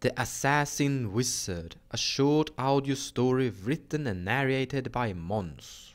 The Assassin Wizard, a short audio story written and narrated by Mons.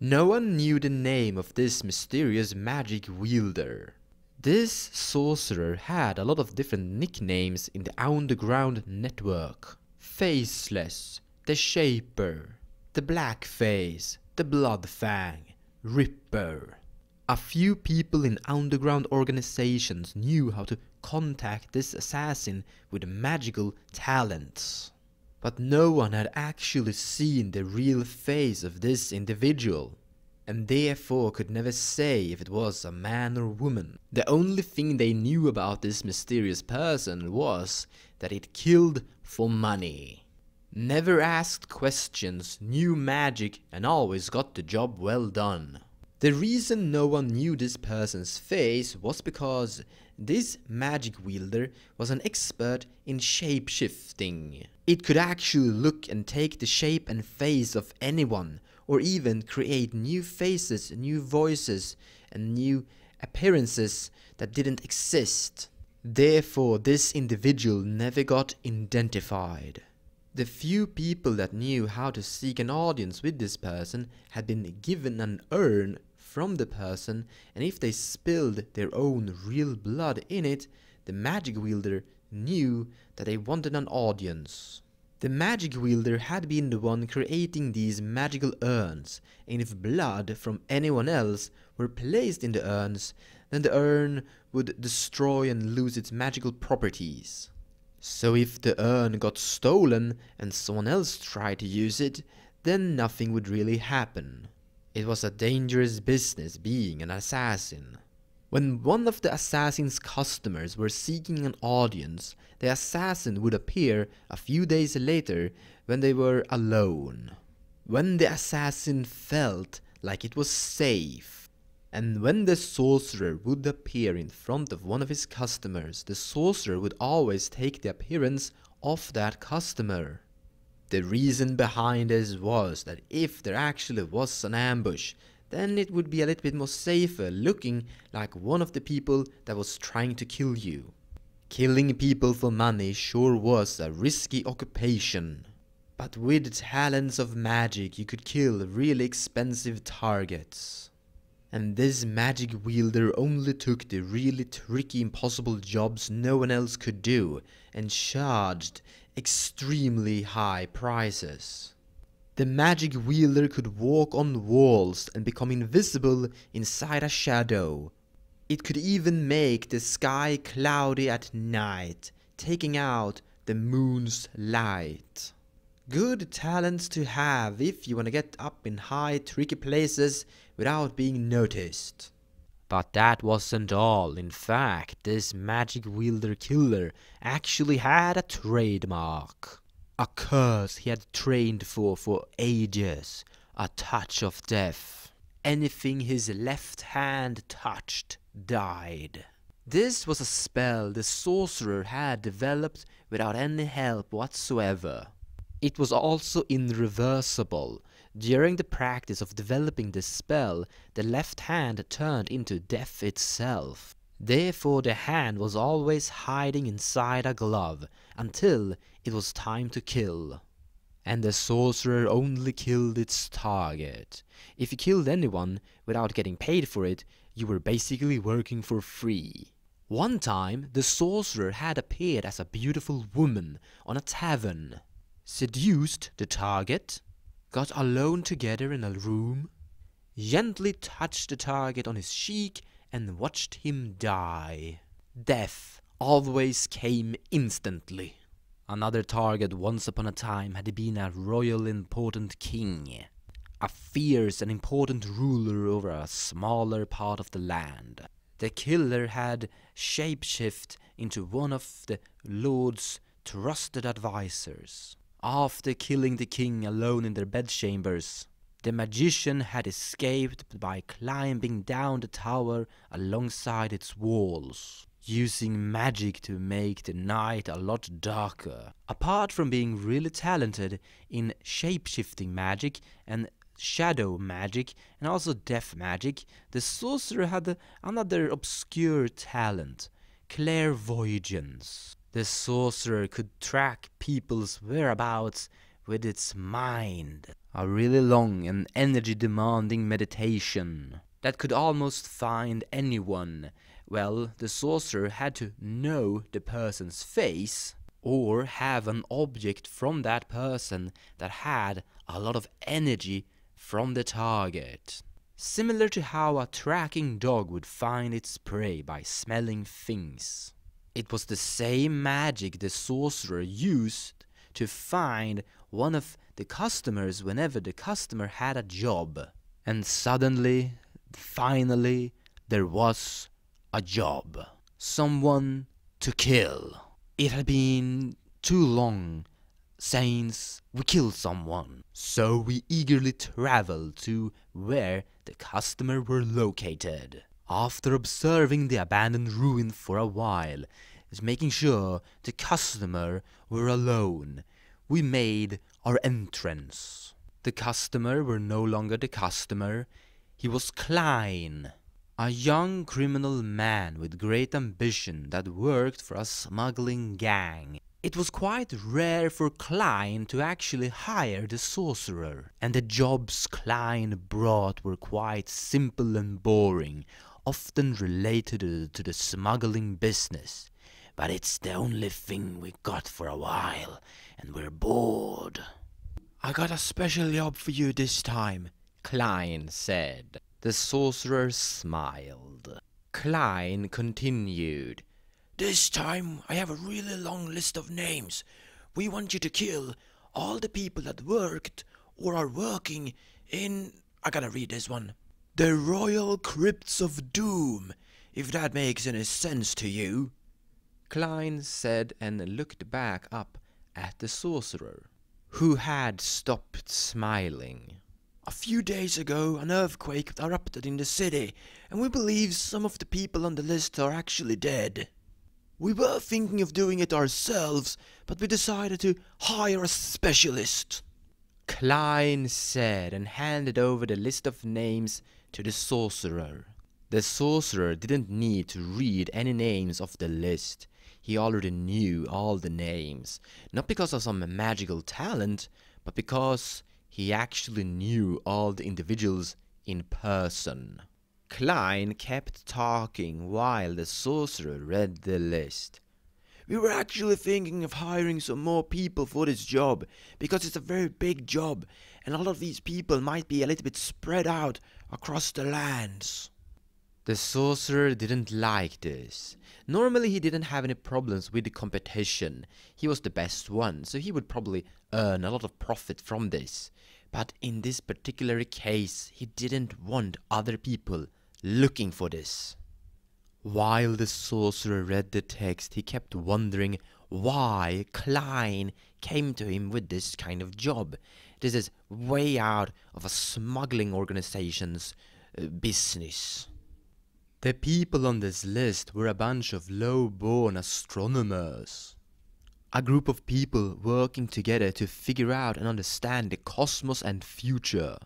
No one knew the name of this mysterious magic wielder. This sorcerer had a lot of different nicknames in the underground network. Faceless, the Shaper, the Black Face, the Blood Fang, Ripper. A few people in underground organizations knew how to contact this assassin with magical talents. But no one had actually seen the real face of this individual and therefore could never say if it was a man or woman. The only thing they knew about this mysterious person was that it killed for money. Never asked questions, knew magic and always got the job well done. The reason no one knew this person's face was because this magic wielder was an expert in shape-shifting. It could actually look and take the shape and face of anyone, or even create new faces, new voices, and new appearances that didn't exist. Therefore, this individual never got identified. The few people that knew how to seek an audience with this person had been given an urn from the person and if they spilled their own real blood in it, the magic wielder knew that they wanted an audience. The magic wielder had been the one creating these magical urns, and if blood from anyone else were placed in the urns, then the urn would destroy and lose its magical properties. So if the urn got stolen and someone else tried to use it, then nothing would really happen. It was a dangerous business being an assassin. When one of the assassin's customers were seeking an audience, the assassin would appear a few days later when they were alone. When the assassin felt like it was safe, and when the sorcerer would appear in front of one of his customers, the sorcerer would always take the appearance of that customer. The reason behind this was that if there actually was an ambush, then it would be a little bit more safer looking like one of the people that was trying to kill you. Killing people for money sure was a risky occupation. But with the talents of magic you could kill really expensive targets and this magic wielder only took the really tricky impossible jobs no one else could do and charged extremely high prices. The magic wielder could walk on walls and become invisible inside a shadow. It could even make the sky cloudy at night, taking out the moon's light. Good talents to have if you wanna get up in high tricky places without being noticed. But that wasn't all. In fact, this magic wielder killer actually had a trademark. A curse he had trained for for ages. A touch of death. Anything his left hand touched died. This was a spell the sorcerer had developed without any help whatsoever. It was also irreversible, during the practice of developing this spell, the left hand turned into death itself. Therefore the hand was always hiding inside a glove, until it was time to kill. And the sorcerer only killed its target. If you killed anyone without getting paid for it, you were basically working for free. One time, the sorcerer had appeared as a beautiful woman on a tavern, seduced the target, got alone together in a room, gently touched the target on his cheek, and watched him die. Death always came instantly. Another target once upon a time had been a royal important king, a fierce and important ruler over a smaller part of the land. The killer had shapeshift into one of the lord's trusted advisors. After killing the king alone in their bedchambers, the magician had escaped by climbing down the tower alongside its walls, using magic to make the night a lot darker. Apart from being really talented in shapeshifting magic and shadow magic and also death magic, the sorcerer had another obscure talent, clairvoyance. The sorcerer could track people's whereabouts with its mind. A really long and energy demanding meditation that could almost find anyone. Well, the sorcerer had to know the person's face or have an object from that person that had a lot of energy from the target. Similar to how a tracking dog would find its prey by smelling things. It was the same magic the sorcerer used to find one of the customers whenever the customer had a job. And suddenly, finally, there was a job. Someone to kill. It had been too long since we killed someone. So we eagerly traveled to where the customer were located. After observing the abandoned ruin for a while, and making sure the customer were alone, we made our entrance. The customer were no longer the customer, he was Klein, a young criminal man with great ambition that worked for a smuggling gang. It was quite rare for Klein to actually hire the sorcerer, and the jobs Klein brought were quite simple and boring, often related to the smuggling business, but it's the only thing we got for a while, and we're bored. I got a special job for you this time, Klein said. The sorcerer smiled. Klein continued. This time I have a really long list of names. We want you to kill all the people that worked or are working in... I gotta read this one. The Royal Crypts of Doom, if that makes any sense to you. Klein said and looked back up at the sorcerer, who had stopped smiling. A few days ago, an earthquake erupted in the city, and we believe some of the people on the list are actually dead. We were thinking of doing it ourselves, but we decided to hire a specialist. Klein said and handed over the list of names to the sorcerer. The sorcerer didn't need to read any names off the list. He already knew all the names, not because of some magical talent, but because he actually knew all the individuals in person. Klein kept talking while the sorcerer read the list. We were actually thinking of hiring some more people for this job, because it's a very big job, and a lot of these people might be a little bit spread out across the lands. The sorcerer didn't like this. Normally he didn't have any problems with the competition. He was the best one, so he would probably earn a lot of profit from this. But in this particular case, he didn't want other people looking for this. While the sorcerer read the text, he kept wondering why Klein came to him with this kind of job. This is way out of a smuggling organization's uh, business. The people on this list were a bunch of low-born astronomers. A group of people working together to figure out and understand the cosmos and future.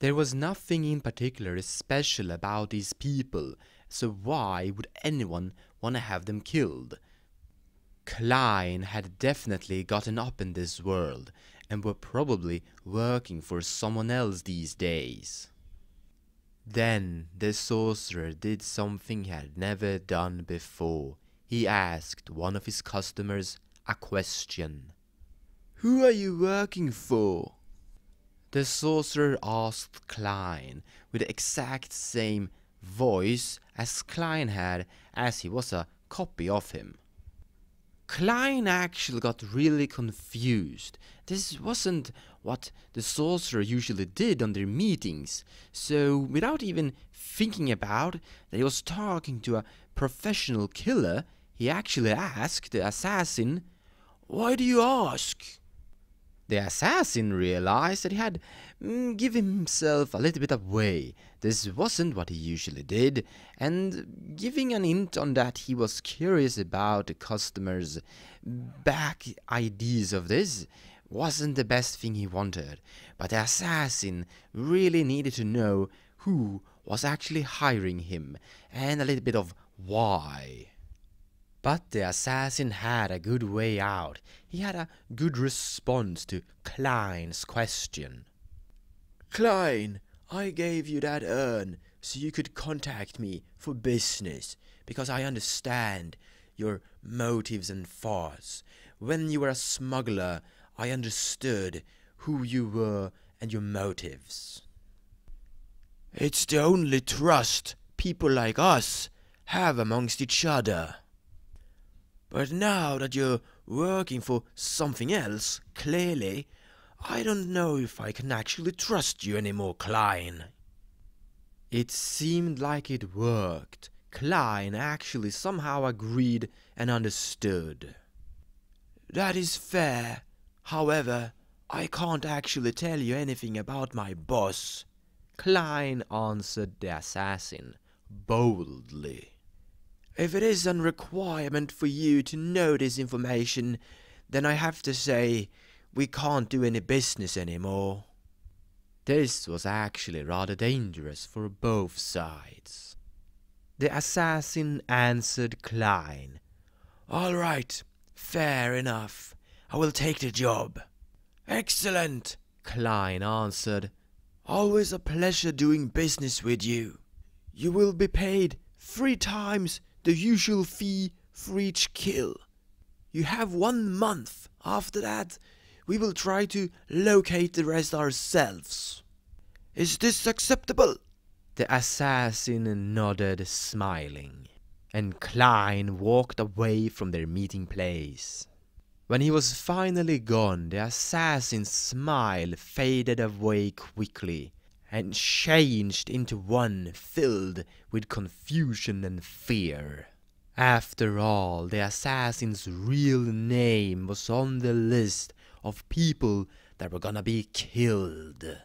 There was nothing in particular special about these people, so why would anyone want to have them killed? Klein had definitely gotten up in this world and were probably working for someone else these days. Then the sorcerer did something he had never done before. He asked one of his customers a question. Who are you working for? The sorcerer asked Klein with the exact same voice as Klein had as he was a copy of him. Klein actually got really confused. This wasn't what the sorcerer usually did on their meetings, so without even thinking about that he was talking to a professional killer, he actually asked the assassin, Why do you ask? The assassin realized that he had mm, given himself a little bit away. This wasn't what he usually did, and giving an hint on that he was curious about the customer's back ideas of this wasn't the best thing he wanted. But the assassin really needed to know who was actually hiring him, and a little bit of why. But the assassin had a good way out. He had a good response to Klein's question. Klein, I gave you that urn so you could contact me for business because I understand your motives and thoughts. When you were a smuggler, I understood who you were and your motives. It's the only trust people like us have amongst each other. But now that you're working for something else, clearly, I don't know if I can actually trust you anymore, Klein. It seemed like it worked. Klein actually somehow agreed and understood. That is fair. However, I can't actually tell you anything about my boss. Klein answered the assassin boldly. If it is a requirement for you to know this information, then I have to say we can't do any business anymore. This was actually rather dangerous for both sides. The assassin answered Klein. All right, fair enough. I will take the job. Excellent, Klein answered. Always a pleasure doing business with you. You will be paid three times the usual fee for each kill. You have one month. After that, we will try to locate the rest ourselves. Is this acceptable? The assassin nodded, smiling, and Klein walked away from their meeting place. When he was finally gone, the assassin's smile faded away quickly and changed into one filled with confusion and fear. After all, the assassin's real name was on the list of people that were gonna be killed.